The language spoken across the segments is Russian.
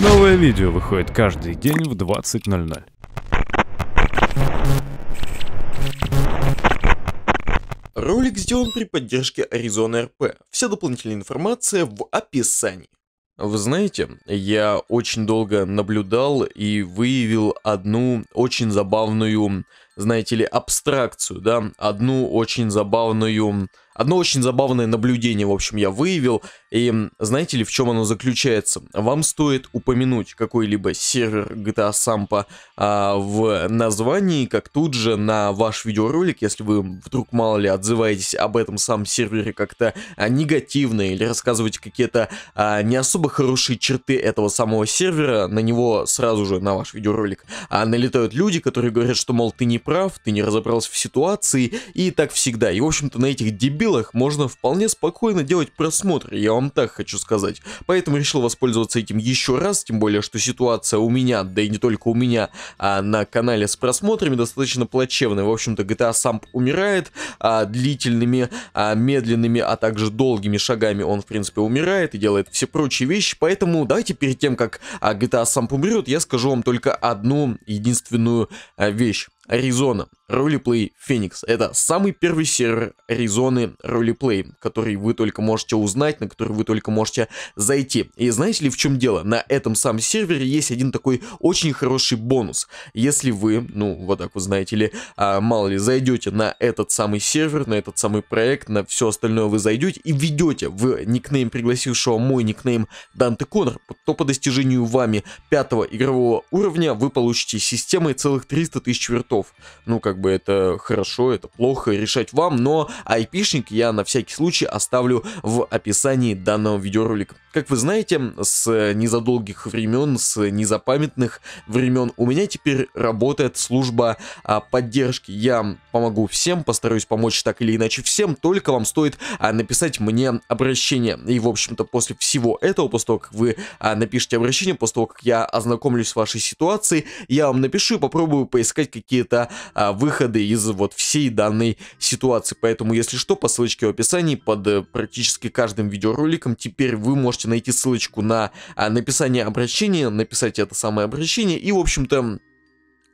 Новое видео выходит каждый день в 20.00. Ролик сделан при поддержке Arizona RP. Вся дополнительная информация в описании. Вы знаете, я очень долго наблюдал и выявил одну очень забавную знаете ли, абстракцию, да, одну очень забавную, одно очень забавное наблюдение, в общем, я выявил, и знаете ли, в чем оно заключается? Вам стоит упомянуть какой-либо сервер GTA Sampa а, в названии, как тут же на ваш видеоролик, если вы вдруг, мало ли, отзываетесь об этом самом сервере как-то а, негативно или рассказываете какие-то а, не особо хорошие черты этого самого сервера, на него сразу же, на ваш видеоролик, а, налетают люди, которые говорят, что, мол, ты не прав, ты не разобрался в ситуации и так всегда. И в общем-то на этих дебилах можно вполне спокойно делать просмотр, я вам так хочу сказать. Поэтому решил воспользоваться этим еще раз, тем более, что ситуация у меня, да и не только у меня, а на канале с просмотрами достаточно плачевная. В общем-то GTA сам умирает а, длительными, а, медленными, а также долгими шагами он в принципе умирает и делает все прочие вещи. Поэтому давайте перед тем, как а, GTA сам умрет, я скажу вам только одну единственную а, вещь. Arizona Roleplay Phoenix. Это самый первый сервер Arizona Roleplay, который вы только можете узнать, на который вы только можете зайти. И знаете ли, в чем дело? На этом самом сервере есть один такой очень хороший бонус. Если вы, ну, вот так вы знаете ли, а, мало ли, зайдете на этот самый сервер, на этот самый проект, на все остальное вы зайдете и введете в никнейм пригласившего мой никнейм Данте Конор, то по достижению вами пятого игрового уровня вы получите системой целых 300 тысяч вертов игроков. Ну, как бы это хорошо, это плохо, решать вам, но айпишник я на всякий случай оставлю в описании данного видеоролика. Как вы знаете, с незадолгих времен, с незапамятных времен у меня теперь работает служба а, поддержки. Я помогу всем, постараюсь помочь так или иначе всем, только вам стоит а, написать мне обращение. И, в общем-то, после всего этого, после того, как вы а, напишите обращение, после того, как я ознакомлюсь с вашей ситуацией, я вам напишу и попробую поискать какие какие-то а, выходы из вот всей данной ситуации. Поэтому, если что, по ссылочке в описании под э, практически каждым видеороликом теперь вы можете найти ссылочку на а, написание обращения, написать это самое обращение и, в общем-то,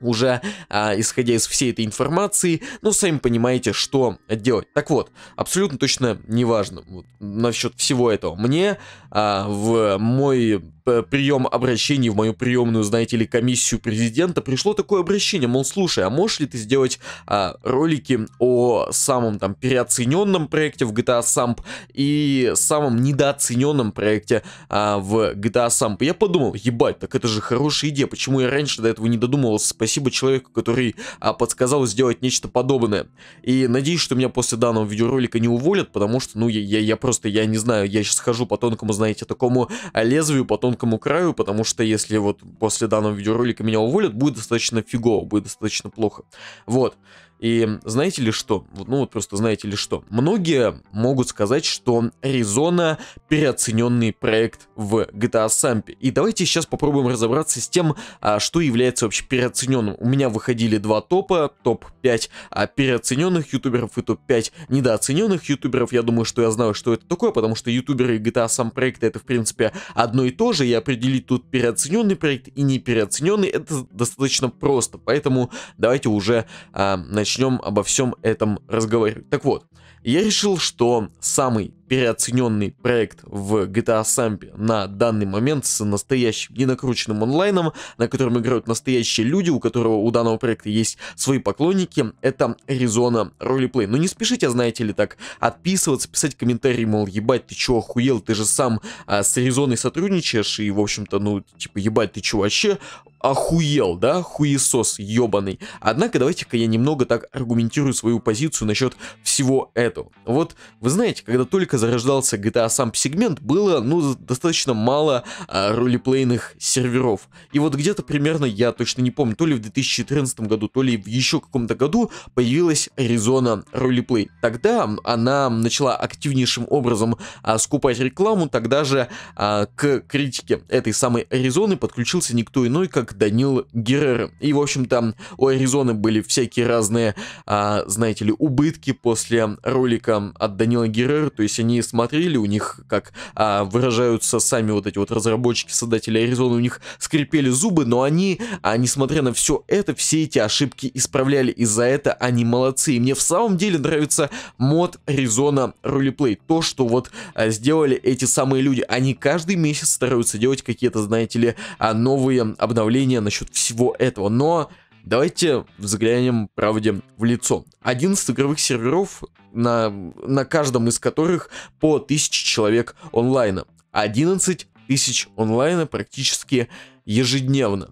уже а, исходя из всей этой информации, ну, сами понимаете, что делать. Так вот, абсолютно точно неважно вот, насчет всего этого. Мне а, в мой э, прием обращений в мою приемную, знаете ли, комиссию президента, пришло такое обращение, мол, слушай, а можешь ли ты сделать а, ролики о самом там переоцененном проекте в GTA Samp и самом недооцененном проекте а, в GTA Samp? я подумал, ебать, так это же хорошая идея, почему я раньше до этого не додумывался, спасибо человеку, который а, подсказал сделать нечто подобное. И надеюсь, что меня после данного видеоролика не уволят, потому что, ну, я, я, я просто, я не знаю, я сейчас хожу по тонкому, знаете, такому а, лезвию, по тонкому краю, потому что если вот после данного видеоролика меня уволят, будет достаточно фигово, будет достаточно плохо. Вот. И знаете ли что? Ну вот просто знаете ли что? Многие могут сказать, что Резона переоцененный проект в GTA Сампе. И давайте сейчас попробуем разобраться с тем, а, что является вообще переоцененным. У меня выходили два топа, топ-5 а, переоцененных ютуберов и топ-5 недооцененных ютуберов. Я думаю, что я знаю, что это такое, потому что ютуберы и GTA сам проекта это в принципе одно и то же. И определить тут переоцененный проект и не переоцененный это достаточно просто. Поэтому давайте уже а, начнем начнем обо всем этом разговаривать. Так вот, я решил, что самый переоцененный проект в GTA Samp на данный момент с настоящим ненакрученным онлайном, на котором играют настоящие люди, у которого у данного проекта есть свои поклонники, это Arizona Roleplay. Но не спешите, знаете ли, так отписываться, писать комментарии, мол, ебать, ты чё охуел, ты же сам а, с Аризоной сотрудничаешь, и, в общем-то, ну, типа, ебать, ты чё вообще охуел, да, хуесос ебаный. Однако, давайте-ка я немного так аргументирую свою позицию насчет всего этого. Вот, вы знаете, когда только зарождался GTA сам сегмент, было, ну, достаточно мало а, ролеплейных серверов. И вот где-то примерно, я точно не помню, то ли в 2014 году, то ли в еще каком-то году появилась Arizona Roleplay. Тогда она начала активнейшим образом а, скупать рекламу, тогда же а, к критике этой самой Аризоны подключился никто иной, как Данил Геррера. И, в общем-то, у Аризоны были всякие разные, а, знаете ли, убытки после ролика от Данила Геррера, то есть они они смотрели, у них, как а, выражаются сами вот эти вот разработчики, создатели Аризоны, у них скрипели зубы, но они, а, несмотря на все это, все эти ошибки исправляли, и за это они молодцы. И мне в самом деле нравится мод Arizona Roleplay, то, что вот а, сделали эти самые люди. Они каждый месяц стараются делать какие-то, знаете ли, а, новые обновления насчет всего этого, но... Давайте взглянем правде в лицо. 11 игровых серверов, на, на каждом из которых по 1000 человек онлайна. 11 тысяч онлайна практически ежедневно.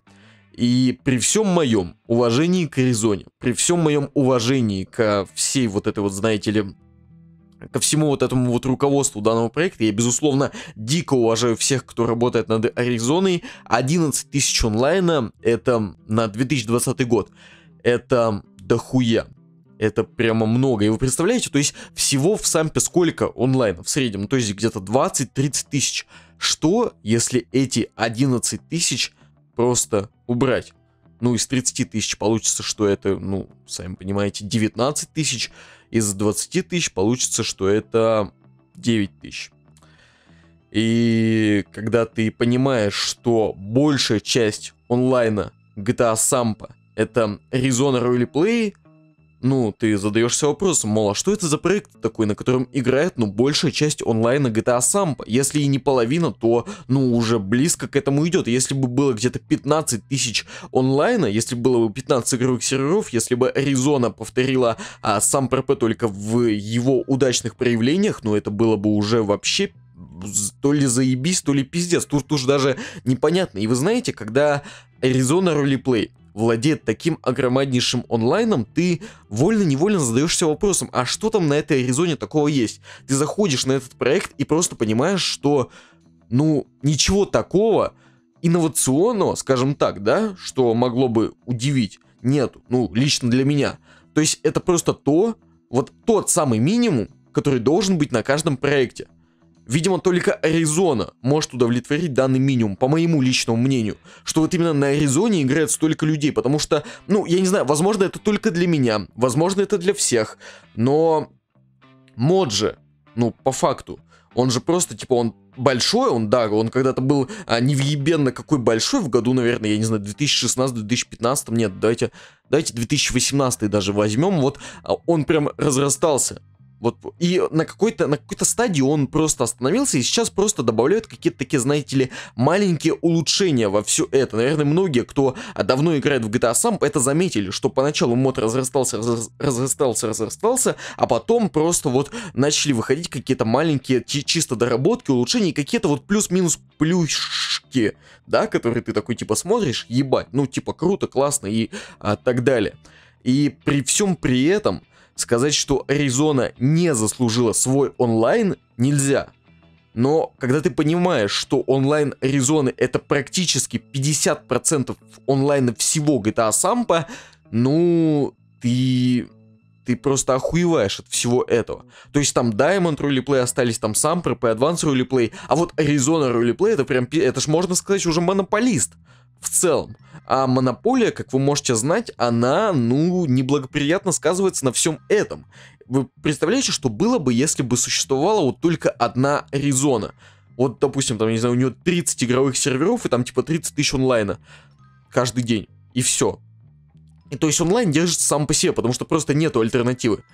И при всем моем уважении к Аризоне, при всем моем уважении ко всей вот этой вот, знаете ли, ко всему вот этому вот руководству данного проекта. Я, безусловно, дико уважаю всех, кто работает над Аризоной. 11 тысяч онлайна, это на 2020 год. Это дохуя. Это прямо много. И вы представляете, то есть всего в Сампе сколько онлайн в среднем? Ну, то есть где-то 20-30 тысяч. Что, если эти 11 тысяч просто убрать? Ну, из 30 тысяч получится, что это, ну, сами понимаете, 19 тысяч. Из 20 тысяч получится, что это 9 тысяч. И когда ты понимаешь, что большая часть онлайна GTA Sampa это резонер или плей, ну, ты задаешься вопросом, мол, а что это за проект такой, на котором играет, ну, большая часть онлайна GTA Sampa? Если и не половина, то, ну, уже близко к этому идет. Если бы было где-то 15 тысяч онлайна, если было бы 15 игровых серверов, если бы Arizona повторила а, сам ПРП только в его удачных проявлениях, ну, это было бы уже вообще то ли заебись, то ли пиздец. Тут уж даже непонятно. И вы знаете, когда Arizona Roleplay владеет таким огромнейшим онлайном, ты вольно-невольно задаешься вопросом, а что там на этой Аризоне такого есть? Ты заходишь на этот проект и просто понимаешь, что, ну, ничего такого инновационного, скажем так, да, что могло бы удивить, нету, ну, лично для меня. То есть это просто то, вот тот самый минимум, который должен быть на каждом проекте. Видимо, только Аризона может удовлетворить данный минимум, по моему личному мнению. Что вот именно на Аризоне играет столько людей, потому что, ну, я не знаю, возможно, это только для меня, возможно, это для всех, но мод же, ну, по факту, он же просто, типа, он большой, он, да, он когда-то был а, невъебенно какой большой в году, наверное, я не знаю, 2016-2015, нет, давайте, давайте 2018 даже возьмем, вот а, он прям разрастался. Вот, и на какой-то на какой-то стадии он просто остановился, и сейчас просто добавляют какие-то такие, знаете ли, маленькие улучшения во все это. Наверное, многие, кто давно играет в GTA сам, это заметили, что поначалу мод разрастался, раз, разрастался, разрастался, а потом просто вот начали выходить какие-то маленькие чисто доработки, улучшения, какие-то вот плюс-минус плюшки, да, которые ты такой типа смотришь, ебать, ну типа круто, классно и а, так далее. И при всем при этом, Сказать, что Аризона не заслужила свой онлайн, нельзя. Но когда ты понимаешь, что онлайн Аризоны это практически 50% онлайна всего GTA а Сампа, ну, ты ты просто охуеваешь от всего этого. То есть там Diamond ролеплей остались, там сам Pro Advance ролеплей, а вот Arizona ролеплей, это прям, это ж можно сказать уже монополист в целом. А монополия, как вы можете знать, она, ну, неблагоприятно сказывается на всем этом. Вы представляете, что было бы, если бы существовала вот только одна Аризона? Вот, допустим, там, я не знаю, у нее 30 игровых серверов и там типа 30 тысяч онлайна каждый день. И все. И то есть онлайн держится сам по себе, потому что просто нету альтернативы.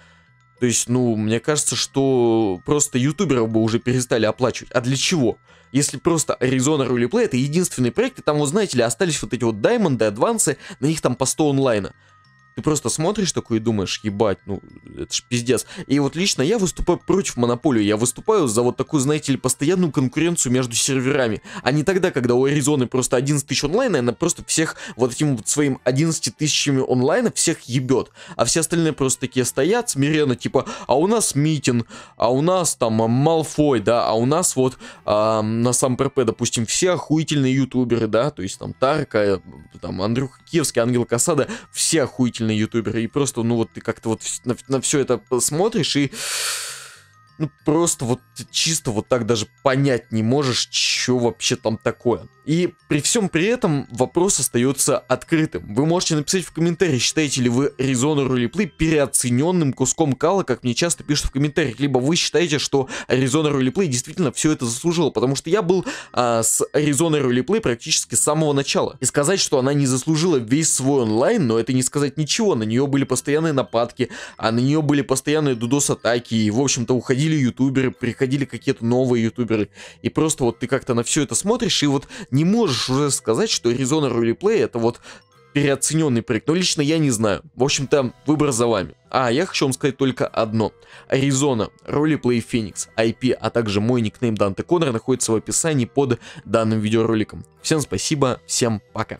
То есть, ну, мне кажется, что просто ютуберов бы уже перестали оплачивать. А для чего? Если просто Arizona Roleplay это единственный проект, и там, вот знаете ли, остались вот эти вот даймонды, адвансы, на них там по 100 онлайна. Ты просто смотришь такой и думаешь, ебать, ну, это ж пиздец. И вот лично я выступаю против монополии, я выступаю за вот такую, знаете ли, постоянную конкуренцию между серверами, а не тогда, когда у Аризоны просто 11 тысяч онлайн, она просто всех вот этим вот своим 11 тысячами онлайна всех ебет, а все остальные просто такие стоят смиренно, типа, а у нас Митин, а у нас там Малфой, да, а у нас вот а, на сам ПРП, допустим, все охуительные ютуберы, да, то есть там Тарка, э, там Андрюха Киевский, Ангел Касада, все охуительные исключительно ютубер, и просто, ну, вот ты как-то вот на, на все это смотришь и ну, просто вот чисто вот так даже понять не можешь, что вообще там такое. И при всем при этом вопрос остается открытым. Вы можете написать в комментарии, считаете ли вы Arizona Roleplay переоцененным куском кала, как мне часто пишут в комментариях, либо вы считаете, что Arizona Roleplay действительно все это заслужила, потому что я был а, с Arizona Roleplay практически с самого начала. И сказать, что она не заслужила весь свой онлайн, но это не сказать ничего, на нее были постоянные нападки, а на нее были постоянные дудос-атаки, и в общем-то уходили ютуберы, приходили какие-то новые ютуберы, и просто вот ты как-то на все это смотришь, и вот не можешь уже сказать, что Arizona Roleplay это вот переоцененный проект, но лично я не знаю. В общем-то, выбор за вами. А, я хочу вам сказать только одно. Аризона, Roleplay Phoenix, IP, а также мой никнейм Данте Коннор находится в описании под данным видеороликом. Всем спасибо, всем пока.